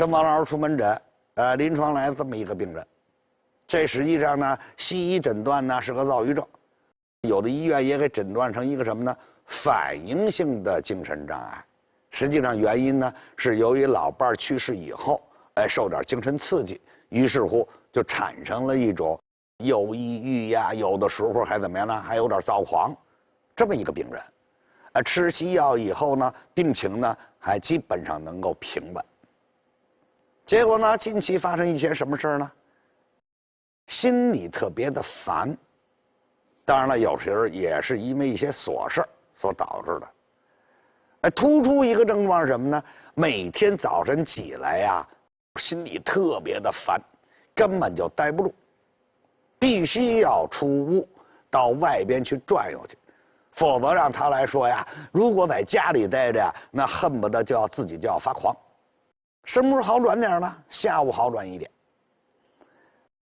跟王老师出门诊，呃，临床来这么一个病人，这实际上呢，西医诊断呢是个躁郁症，有的医院也给诊断成一个什么呢？反应性的精神障碍，实际上原因呢是由于老伴儿去世以后，哎，受点精神刺激，于是乎就产生了一种有抑郁呀，有的时候还怎么样呢？还有点躁狂，这么一个病人，呃，吃西药以后呢，病情呢还基本上能够平稳。结果呢？近期发生一些什么事儿呢？心里特别的烦。当然了，有时候也是因为一些琐事所导致的。哎，突出一个症状是什么呢？每天早晨起来呀，心里特别的烦，根本就待不住，必须要出屋到外边去转悠去，否则让他来说呀，如果在家里待着呀，那恨不得就要自己就要发狂。什么时候好转点呢？下午好转一点。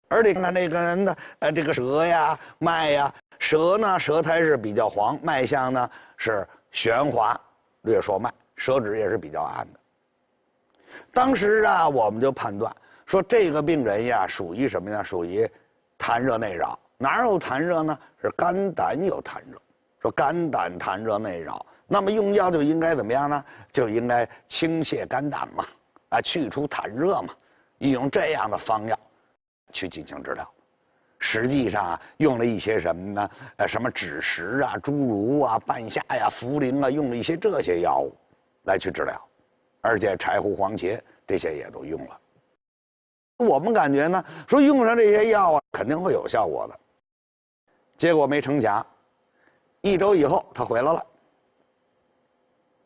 而且看看那个人的，呃，这个舌呀、脉呀，舌呢舌苔是比较黄，脉象呢是弦滑，略说脉，舌质也是比较暗的。当时啊，我们就判断说这个病人呀，属于什么呀？属于痰热内扰。哪有痰热呢？是肝胆有痰热，说肝胆痰热内扰。那么用药就应该怎么样呢？就应该清泻肝胆嘛。啊，去除痰热嘛，运用这样的方药去进行治疗。实际上啊，用了一些什么呢？呃，什么枳实啊、侏茹啊、半夏呀、茯苓啊，用了一些这些药物来去治疗。而且柴胡、黄芪这些也都用了。我们感觉呢，说用上这些药啊，肯定会有效果的。结果没成想，一周以后他回来了，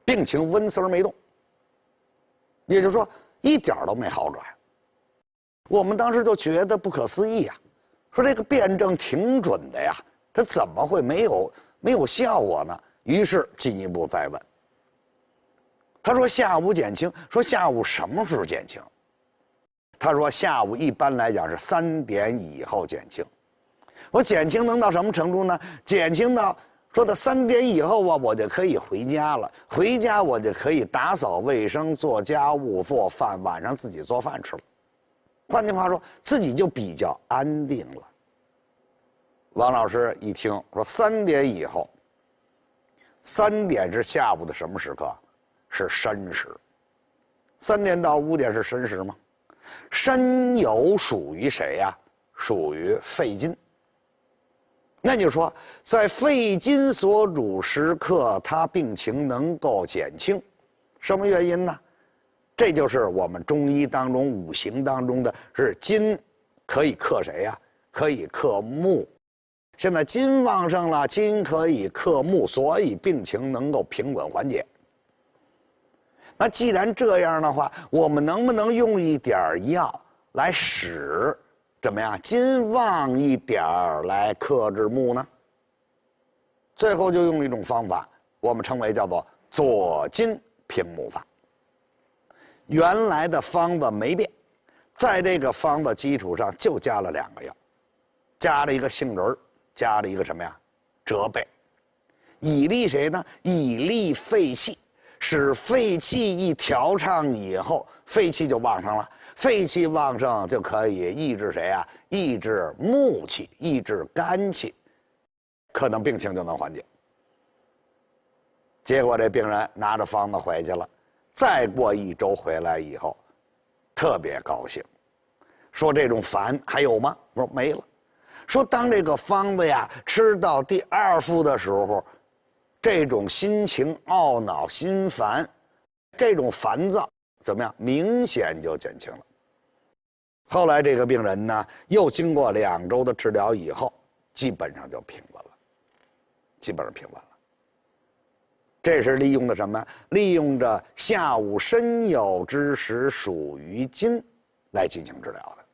病情纹丝儿没动。也就是说，一点都没好转。我们当时就觉得不可思议啊，说这个辩证挺准的呀，他怎么会没有没有效果呢？于是进一步再问，他说下午减轻，说下午什么时候减轻？他说下午一般来讲是三点以后减轻。我减轻能到什么程度呢？减轻到。说到三点以后啊，我就可以回家了。回家我就可以打扫卫生、做家务、做饭，晚上自己做饭吃了。换句话说，自己就比较安定了。王老师一听说三点以后，三点是下午的什么时刻？是申时。三点到五点是申时吗？申酉属于谁呀？属于肺金。那就说，在肺金所主时刻，他病情能够减轻，什么原因呢？这就是我们中医当中五行当中的是金，可以克谁呀？可以克木。现在金旺盛了，金可以克木，所以病情能够平稳缓解。那既然这样的话，我们能不能用一点药来使？怎么样，金旺一点儿来克制木呢？最后就用一种方法，我们称为叫做左金平木法。原来的方子没变，在这个方子基础上就加了两个药，加了一个杏仁儿，加了一个什么呀？浙贝，以利谁呢？以利肺气。使肺气一调畅以后，肺气就旺盛了。肺气旺盛就可以抑制谁啊？抑制木气，抑制肝气，可能病情就能缓解。结果这病人拿着方子回去了，再过一周回来以后，特别高兴，说这种烦还有吗？我说没了。说当这个方子呀吃到第二副的时候。这种心情懊恼、心烦，这种烦躁怎么样？明显就减轻了。后来这个病人呢，又经过两周的治疗以后，基本上就平稳了，基本上平稳了。这是利用的什么？利用着下午申酉之时属于金来进行治疗的。